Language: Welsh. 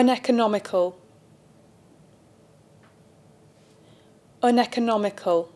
uneconomical uneconomical